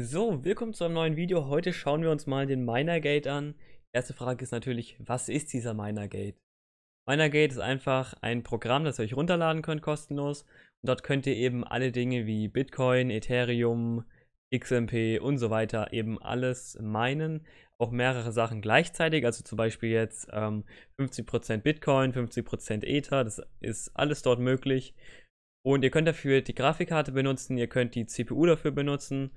So, willkommen zu einem neuen Video. Heute schauen wir uns mal den Minergate an. Die erste Frage ist natürlich, was ist dieser Minergate? Minergate ist einfach ein Programm, das ihr euch runterladen könnt, kostenlos. Und dort könnt ihr eben alle Dinge wie Bitcoin, Ethereum, XMP und so weiter eben alles meinen. Auch mehrere Sachen gleichzeitig, also zum Beispiel jetzt ähm, 50% Bitcoin, 50% Ether, das ist alles dort möglich. Und ihr könnt dafür die Grafikkarte benutzen, ihr könnt die CPU dafür benutzen,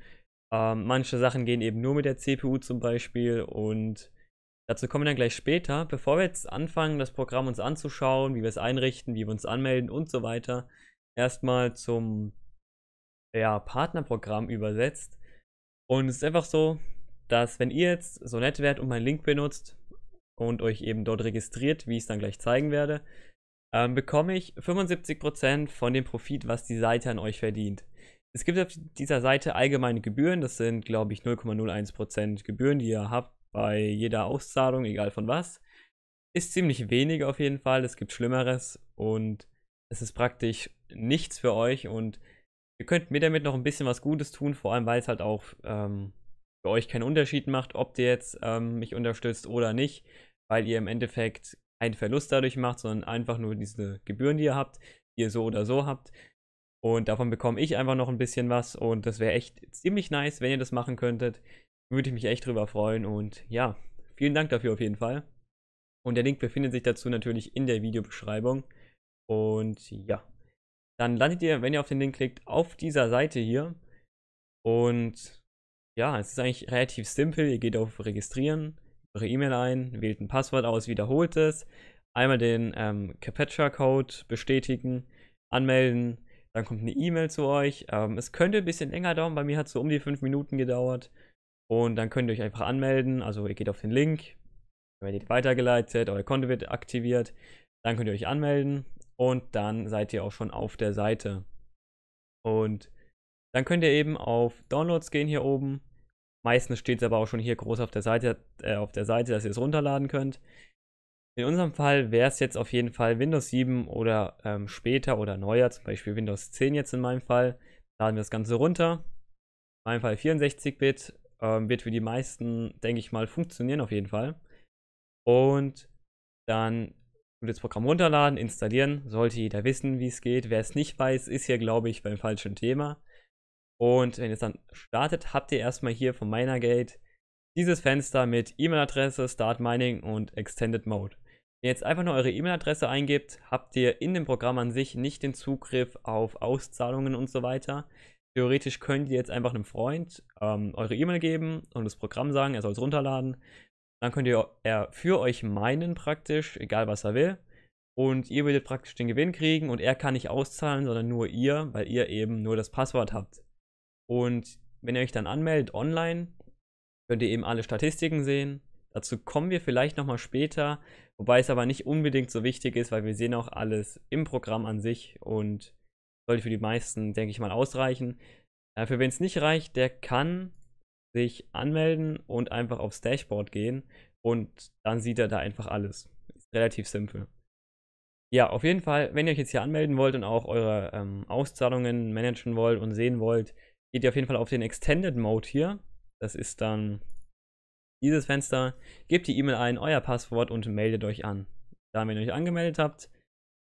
ähm, manche Sachen gehen eben nur mit der CPU zum Beispiel und dazu kommen wir dann gleich später. Bevor wir jetzt anfangen, das Programm uns anzuschauen, wie wir es einrichten, wie wir uns anmelden und so weiter, erstmal zum ja, Partnerprogramm übersetzt. Und es ist einfach so, dass wenn ihr jetzt so nett werdet und meinen Link benutzt und euch eben dort registriert, wie ich es dann gleich zeigen werde, ähm, bekomme ich 75% von dem Profit, was die Seite an euch verdient. Es gibt auf dieser Seite allgemeine Gebühren, das sind, glaube ich, 0,01% Gebühren, die ihr habt bei jeder Auszahlung, egal von was. Ist ziemlich wenig auf jeden Fall, es gibt Schlimmeres und es ist praktisch nichts für euch und ihr könnt mir damit noch ein bisschen was Gutes tun, vor allem weil es halt auch ähm, für euch keinen Unterschied macht, ob ihr jetzt ähm, mich unterstützt oder nicht, weil ihr im Endeffekt keinen Verlust dadurch macht, sondern einfach nur diese Gebühren, die ihr habt, die ihr so oder so habt. Und davon bekomme ich einfach noch ein bisschen was. Und das wäre echt ziemlich nice, wenn ihr das machen könntet. Würde ich mich echt drüber freuen. Und ja, vielen Dank dafür auf jeden Fall. Und der Link befindet sich dazu natürlich in der Videobeschreibung. Und ja, dann landet ihr, wenn ihr auf den Link klickt, auf dieser Seite hier. Und ja, es ist eigentlich relativ simpel. Ihr geht auf Registrieren, eure E-Mail ein, wählt ein Passwort aus, wiederholt es, einmal den ähm, CAPTCHA-Code bestätigen, anmelden dann kommt eine E-Mail zu euch. Ähm, es könnte ein bisschen länger dauern. Bei mir hat es so um die fünf Minuten gedauert. Und dann könnt ihr euch einfach anmelden. Also ihr geht auf den Link, werdet weitergeleitet, euer Konto wird aktiviert. Dann könnt ihr euch anmelden und dann seid ihr auch schon auf der Seite. Und dann könnt ihr eben auf Downloads gehen hier oben. Meistens steht es aber auch schon hier groß auf der Seite, äh, auf der Seite, dass ihr es runterladen könnt. In unserem Fall wäre es jetzt auf jeden Fall Windows 7 oder ähm, später oder neuer, zum Beispiel Windows 10 jetzt in meinem Fall. Laden wir das Ganze runter. In meinem Fall 64-Bit. Ähm, wird für die meisten, denke ich mal, funktionieren auf jeden Fall. Und dann das Programm runterladen, installieren. Sollte jeder wissen, wie es geht. Wer es nicht weiß, ist hier, glaube ich, beim falschen Thema. Und wenn ihr es dann startet, habt ihr erstmal hier von meiner Gate dieses Fenster mit E-Mail-Adresse, Start Mining und Extended Mode. Wenn ihr jetzt einfach nur eure E-Mail-Adresse eingebt, habt ihr in dem Programm an sich nicht den Zugriff auf Auszahlungen und so weiter. Theoretisch könnt ihr jetzt einfach einem Freund ähm, eure E-Mail geben und das Programm sagen, er soll es runterladen. Dann könnt ihr er für euch meinen praktisch, egal was er will. Und ihr würdet praktisch den Gewinn kriegen und er kann nicht auszahlen, sondern nur ihr, weil ihr eben nur das Passwort habt. Und wenn ihr euch dann anmeldet online, könnt ihr eben alle Statistiken sehen. Dazu kommen wir vielleicht nochmal später, wobei es aber nicht unbedingt so wichtig ist, weil wir sehen auch alles im Programm an sich und sollte für die meisten, denke ich mal, ausreichen. Äh, für wen es nicht reicht, der kann sich anmelden und einfach aufs Dashboard gehen und dann sieht er da einfach alles. Ist relativ simpel. Ja, auf jeden Fall, wenn ihr euch jetzt hier anmelden wollt und auch eure ähm, Auszahlungen managen wollt und sehen wollt, geht ihr auf jeden Fall auf den Extended Mode hier. Das ist dann dieses Fenster. Gebt die E-Mail ein, euer Passwort und meldet euch an. Da, wenn ihr euch angemeldet habt,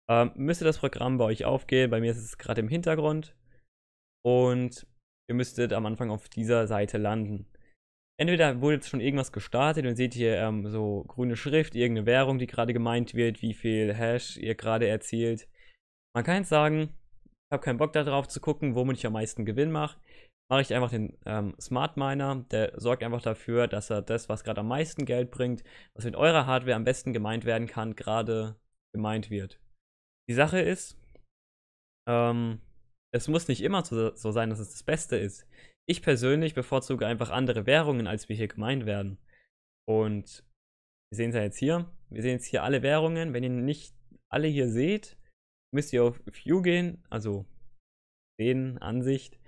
ähm, müsste das Programm bei euch aufgehen. Bei mir ist es gerade im Hintergrund. Und ihr müsstet am Anfang auf dieser Seite landen. Entweder wurde jetzt schon irgendwas gestartet und seht hier ähm, so grüne Schrift, irgendeine Währung, die gerade gemeint wird, wie viel Hash ihr gerade erzielt. Man kann jetzt sagen, ich habe keinen Bock darauf zu gucken, womit ich am meisten Gewinn mache mache ich einfach den ähm, Smart Miner. Der sorgt einfach dafür, dass er das, was gerade am meisten Geld bringt, was mit eurer Hardware am besten gemeint werden kann, gerade gemeint wird. Die Sache ist, ähm, es muss nicht immer so, so sein, dass es das Beste ist. Ich persönlich bevorzuge einfach andere Währungen, als wir hier gemeint werden. Und wir sehen es ja jetzt hier. Wir sehen jetzt hier alle Währungen. Wenn ihr nicht alle hier seht, müsst ihr auf View gehen, also sehen, Ansicht.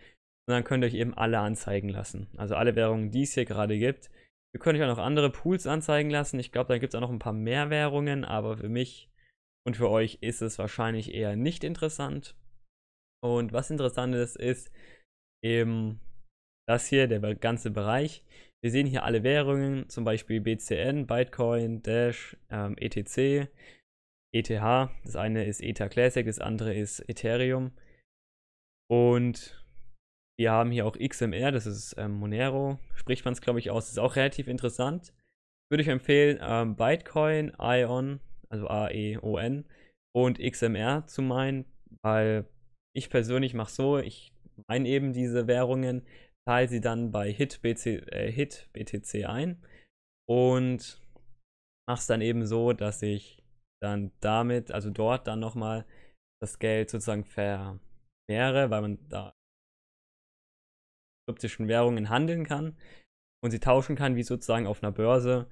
Und dann könnt ihr euch eben alle anzeigen lassen. Also alle Währungen, die es hier gerade gibt. Ihr könnt euch auch noch andere Pools anzeigen lassen. Ich glaube, da gibt es auch noch ein paar mehr Währungen, aber für mich und für euch ist es wahrscheinlich eher nicht interessant. Und was interessant ist, ist eben das hier, der ganze Bereich. Wir sehen hier alle Währungen, zum Beispiel BCN, Bitcoin, Dash, ähm, ETC, ETH. Das eine ist Ether Classic, das andere ist Ethereum. Und wir haben hier auch XMR, das ist ähm, Monero, spricht man es glaube ich aus, ist auch relativ interessant. Würde ich empfehlen, ähm, Bytecoin, ION, also A-E-O-N und XMR zu meinen, weil ich persönlich mache so, ich meine eben diese Währungen, teile sie dann bei HitBTC äh, Hit ein und mache es dann eben so, dass ich dann damit, also dort dann nochmal das Geld sozusagen vermehre, weil man da kryptischen Währungen handeln kann und sie tauschen kann, wie sozusagen auf einer Börse.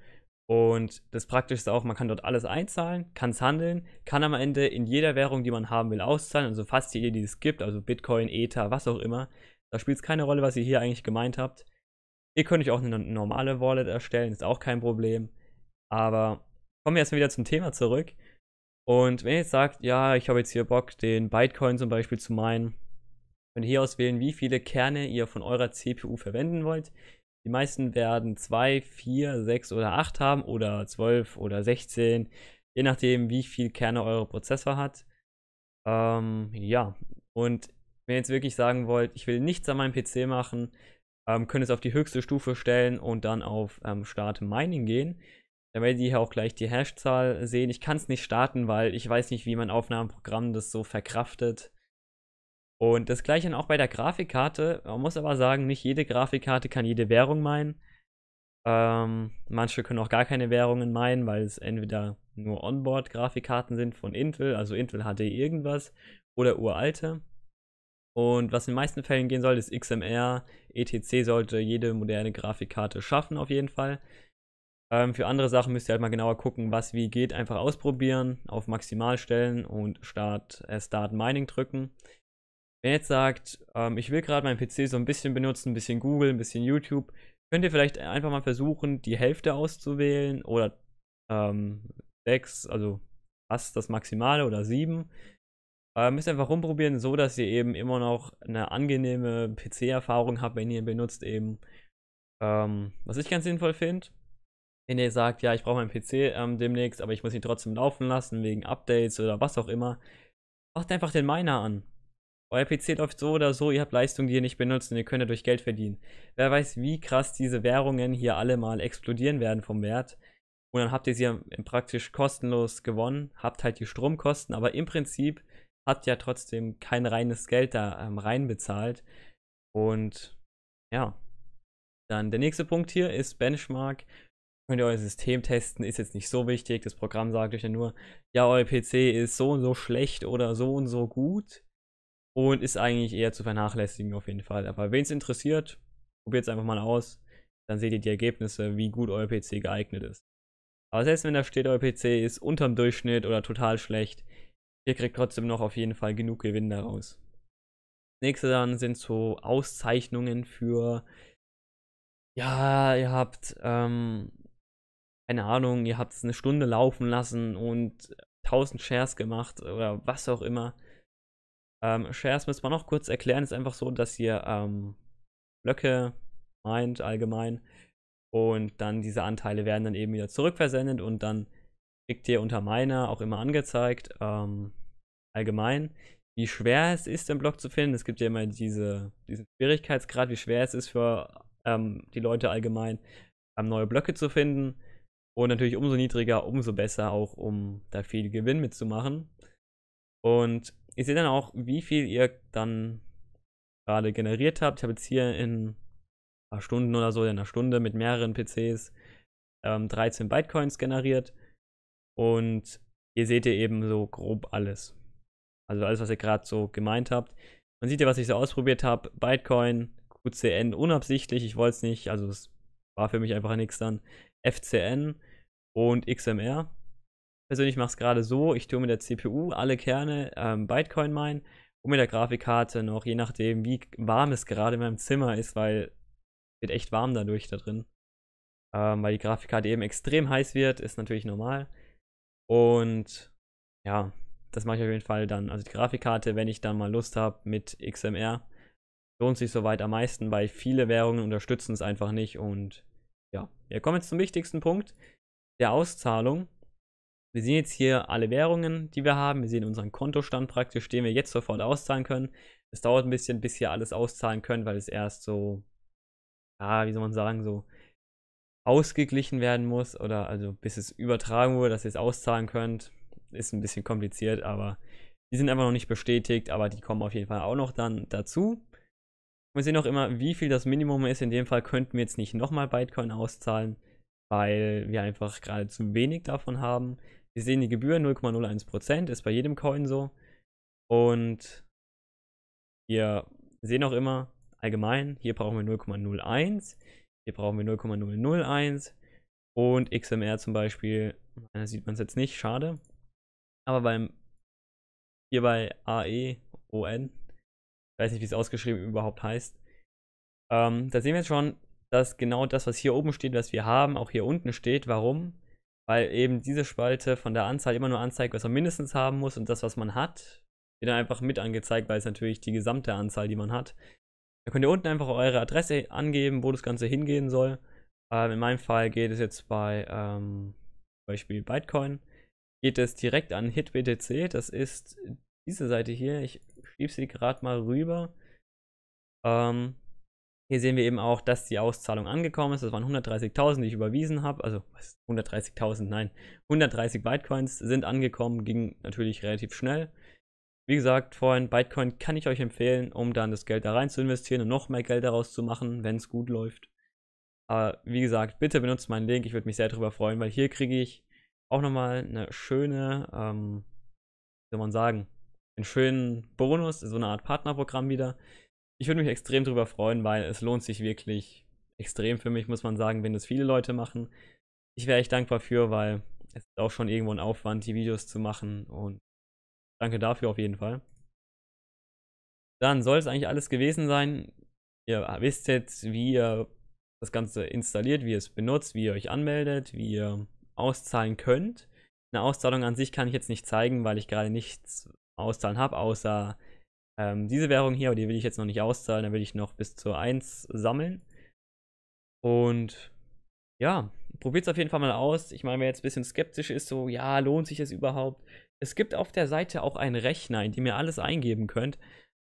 Und das Praktischste auch, man kann dort alles einzahlen, kann es handeln, kann am Ende in jeder Währung, die man haben will, auszahlen, also fast jede, die es gibt, also Bitcoin, Ether, was auch immer. Da spielt es keine Rolle, was ihr hier eigentlich gemeint habt. Ihr könnt euch auch eine normale Wallet erstellen, ist auch kein Problem. Aber kommen wir erstmal wieder zum Thema zurück. Und wenn ihr jetzt sagt, ja, ich habe jetzt hier Bock, den Bitcoin zum Beispiel zu meinen, Könnt hier auswählen, wie viele Kerne ihr von eurer CPU verwenden wollt. Die meisten werden 2, 4, 6 oder 8 haben oder 12 oder 16, je nachdem, wie viel Kerne eure Prozessor hat. Ähm, ja, und wenn ihr jetzt wirklich sagen wollt, ich will nichts an meinem PC machen, ähm, könnt es auf die höchste Stufe stellen und dann auf ähm, Start Mining gehen. Dann werdet ihr hier auch gleich die Hashzahl sehen. Ich kann es nicht starten, weil ich weiß nicht, wie mein Aufnahmeprogramm das so verkraftet. Und das gleiche dann auch bei der Grafikkarte. Man muss aber sagen, nicht jede Grafikkarte kann jede Währung meinen. Ähm, manche können auch gar keine Währungen meinen, weil es entweder nur Onboard-Grafikkarten sind von Intel, also Intel HD irgendwas, oder uralte. Und was in den meisten Fällen gehen soll, ist XMR, ETC sollte jede moderne Grafikkarte schaffen auf jeden Fall. Ähm, für andere Sachen müsst ihr halt mal genauer gucken, was wie geht. Einfach ausprobieren, auf Maximal stellen und Start, äh, Start Mining drücken. Wenn ihr jetzt sagt, ähm, ich will gerade meinen PC so ein bisschen benutzen, ein bisschen Google, ein bisschen YouTube, könnt ihr vielleicht einfach mal versuchen, die Hälfte auszuwählen oder ähm, sechs, also fast das Maximale oder sieben. Äh, müsst einfach rumprobieren, so dass ihr eben immer noch eine angenehme PC-Erfahrung habt, wenn ihr ihn benutzt eben. Ähm, was ich ganz sinnvoll finde, wenn ihr sagt, ja, ich brauche meinen PC ähm, demnächst, aber ich muss ihn trotzdem laufen lassen wegen Updates oder was auch immer, macht einfach den Miner an. Euer PC läuft so oder so, ihr habt Leistungen, die ihr nicht benutzt und ihr könnt dadurch Geld verdienen. Wer weiß, wie krass diese Währungen hier alle mal explodieren werden vom Wert. Und dann habt ihr sie praktisch kostenlos gewonnen, habt halt die Stromkosten, aber im Prinzip habt ihr ja trotzdem kein reines Geld da ähm, reinbezahlt. Und ja. Dann der nächste Punkt hier ist Benchmark. Könnt ihr euer System testen, ist jetzt nicht so wichtig. Das Programm sagt euch ja nur, ja, euer PC ist so und so schlecht oder so und so gut und ist eigentlich eher zu vernachlässigen auf jeden Fall. Aber wen es interessiert, probiert es einfach mal aus. Dann seht ihr die Ergebnisse, wie gut euer PC geeignet ist. Aber selbst wenn da steht, euer PC ist unterm Durchschnitt oder total schlecht, ihr kriegt trotzdem noch auf jeden Fall genug Gewinn daraus. Nächste dann sind so Auszeichnungen für, ja, ihr habt, ähm, keine Ahnung, ihr habt es eine Stunde laufen lassen und 1000 Shares gemacht oder was auch immer. Ähm, Shares müssen wir noch kurz erklären. Ist einfach so, dass ihr ähm, Blöcke meint, allgemein. Und dann diese Anteile werden dann eben wieder zurückversendet und dann kriegt ihr unter Miner auch immer angezeigt, ähm, allgemein, wie schwer es ist, den Block zu finden. Es gibt ja immer diese, diesen Schwierigkeitsgrad, wie schwer es ist für ähm, die Leute allgemein, ähm, neue Blöcke zu finden. Und natürlich umso niedriger, umso besser auch, um da viel Gewinn mitzumachen. Und Ihr seht dann auch, wie viel ihr dann gerade generiert habt. Ich habe jetzt hier in ein paar Stunden oder so, in einer Stunde mit mehreren PCs ähm, 13 Bytecoins generiert. Und hier seht ihr eben so grob alles. Also alles, was ihr gerade so gemeint habt. Man sieht ja, was ich so ausprobiert habe. Bytecoin, QCN unabsichtlich, ich wollte es nicht, also es war für mich einfach nichts dann. FCN und XMR persönlich mache es gerade so, ich tue mit der CPU alle Kerne ähm, Bytecoin meinen und mit der Grafikkarte noch, je nachdem, wie warm es gerade in meinem Zimmer ist, weil es wird echt warm dadurch da drin. Ähm, weil die Grafikkarte eben extrem heiß wird, ist natürlich normal. Und ja, das mache ich auf jeden Fall dann. Also die Grafikkarte, wenn ich dann mal Lust habe mit XMR, lohnt sich soweit am meisten, weil viele Währungen unterstützen es einfach nicht. Und ja, wir kommen jetzt zum wichtigsten Punkt der Auszahlung. Wir sehen jetzt hier alle Währungen, die wir haben. Wir sehen unseren Kontostand praktisch, den wir jetzt sofort auszahlen können. Es dauert ein bisschen, bis wir alles auszahlen können, weil es erst so, ja, wie soll man sagen, so ausgeglichen werden muss oder also bis es übertragen wurde, dass ihr es auszahlen könnt. Ist ein bisschen kompliziert, aber die sind einfach noch nicht bestätigt, aber die kommen auf jeden Fall auch noch dann dazu. Wir sehen auch immer, wie viel das Minimum ist. In dem Fall könnten wir jetzt nicht nochmal Bytecoin auszahlen, weil wir einfach gerade zu wenig davon haben. Wir sehen die Gebühr 0,01%, ist bei jedem Coin so. Und wir sehen auch immer allgemein, hier brauchen wir 0,01, hier brauchen wir 0,001 und XMR zum Beispiel, da sieht man es jetzt nicht, schade. Aber beim hier bei AEON, weiß nicht, wie es ausgeschrieben überhaupt heißt, ähm, da sehen wir jetzt schon, dass genau das, was hier oben steht, was wir haben, auch hier unten steht. Warum? weil eben diese Spalte von der Anzahl immer nur anzeigt, was man mindestens haben muss und das, was man hat, wird dann einfach mit angezeigt, weil es natürlich die gesamte Anzahl, die man hat. Da könnt ihr unten einfach eure Adresse angeben, wo das Ganze hingehen soll. Ähm, in meinem Fall geht es jetzt bei ähm, Beispiel Bytecoin, geht es direkt an HitBTC, das ist diese Seite hier, ich schiebe sie gerade mal rüber. Ähm, hier sehen wir eben auch, dass die Auszahlung angekommen ist. Das waren 130.000, die ich überwiesen habe. Also 130.000, nein, 130 Bytecoins sind angekommen, ging natürlich relativ schnell. Wie gesagt, vorhin Bytecoin kann ich euch empfehlen, um dann das Geld da rein zu investieren und noch mehr Geld daraus zu machen, wenn es gut läuft. Aber wie gesagt, bitte benutzt meinen Link, ich würde mich sehr darüber freuen, weil hier kriege ich auch nochmal eine schöne, ähm, wie soll man sagen, einen schönen Bonus, so eine Art Partnerprogramm wieder ich würde mich extrem drüber freuen, weil es lohnt sich wirklich extrem für mich, muss man sagen, wenn das viele Leute machen. Ich wäre echt dankbar für, weil es ist auch schon irgendwo ein Aufwand, die Videos zu machen und danke dafür auf jeden Fall. Dann soll es eigentlich alles gewesen sein. Ihr wisst jetzt, wie ihr das Ganze installiert, wie ihr es benutzt, wie ihr euch anmeldet, wie ihr auszahlen könnt. Eine Auszahlung an sich kann ich jetzt nicht zeigen, weil ich gerade nichts auszahlen habe, außer ähm, diese Währung hier, aber die will ich jetzt noch nicht auszahlen, da will ich noch bis zur 1 sammeln. Und ja, probiert es auf jeden Fall mal aus. Ich meine, wer jetzt ein bisschen skeptisch ist, so, ja, lohnt sich das überhaupt? Es gibt auf der Seite auch einen Rechner, in dem ihr alles eingeben könnt.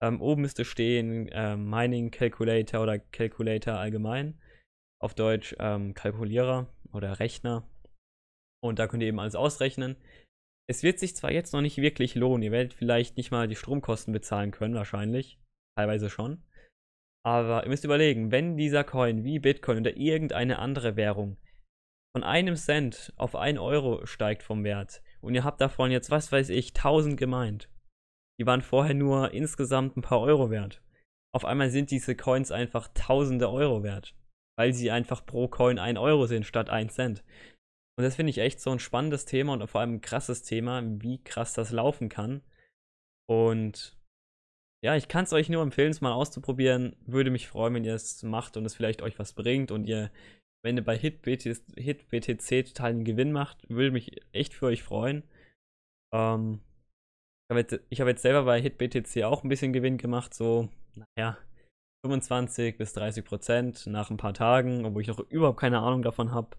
Ähm, oben müsste stehen äh, Mining Calculator oder Calculator allgemein. Auf Deutsch ähm, Kalkulierer oder Rechner. Und da könnt ihr eben alles ausrechnen. Es wird sich zwar jetzt noch nicht wirklich lohnen, ihr werdet vielleicht nicht mal die Stromkosten bezahlen können, wahrscheinlich. Teilweise schon. Aber ihr müsst überlegen, wenn dieser Coin wie Bitcoin oder irgendeine andere Währung von einem Cent auf einen Euro steigt vom Wert und ihr habt davon jetzt, was weiß ich, 1000 gemeint. Die waren vorher nur insgesamt ein paar Euro wert. Auf einmal sind diese Coins einfach tausende Euro wert, weil sie einfach pro Coin 1 Euro sind statt 1 Cent. Und das finde ich echt so ein spannendes Thema und vor allem ein krasses Thema, wie krass das laufen kann. Und ja, ich kann es euch nur empfehlen, es mal auszuprobieren. Würde mich freuen, wenn ihr es macht und es vielleicht euch was bringt und ihr, wenn ihr bei HitBTC Hit totalen Gewinn macht, würde mich echt für euch freuen. Ähm, ich habe jetzt, hab jetzt, selber bei HitBTC auch ein bisschen Gewinn gemacht, so, naja, 25 bis 30 Prozent nach ein paar Tagen, obwohl ich noch überhaupt keine Ahnung davon habe.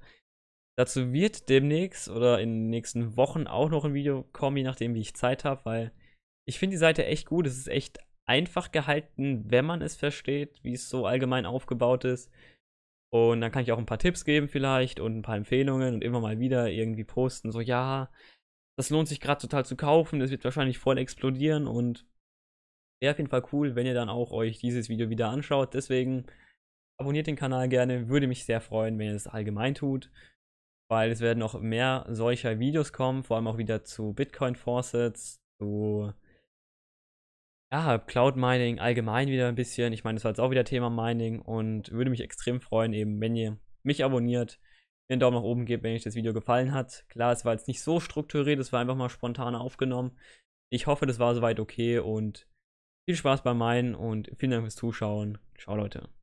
Dazu wird demnächst oder in den nächsten Wochen auch noch ein Video kommen, je nachdem, wie ich Zeit habe, weil ich finde die Seite echt gut. Es ist echt einfach gehalten, wenn man es versteht, wie es so allgemein aufgebaut ist. Und dann kann ich auch ein paar Tipps geben vielleicht und ein paar Empfehlungen und immer mal wieder irgendwie posten, so ja, das lohnt sich gerade total zu kaufen, es wird wahrscheinlich voll explodieren und wäre auf jeden Fall cool, wenn ihr dann auch euch dieses Video wieder anschaut. Deswegen abonniert den Kanal gerne, würde mich sehr freuen, wenn ihr es allgemein tut weil es werden noch mehr solcher Videos kommen, vor allem auch wieder zu Bitcoin Faucets, zu ja, Cloud Mining allgemein wieder ein bisschen. Ich meine, das war jetzt auch wieder Thema Mining und würde mich extrem freuen, eben, wenn ihr mich abonniert, mir einen Daumen nach oben gebt, wenn euch das Video gefallen hat. Klar, es war jetzt nicht so strukturiert, es war einfach mal spontan aufgenommen. Ich hoffe, das war soweit okay und viel Spaß beim Meinen und vielen Dank fürs Zuschauen. Ciao, Leute.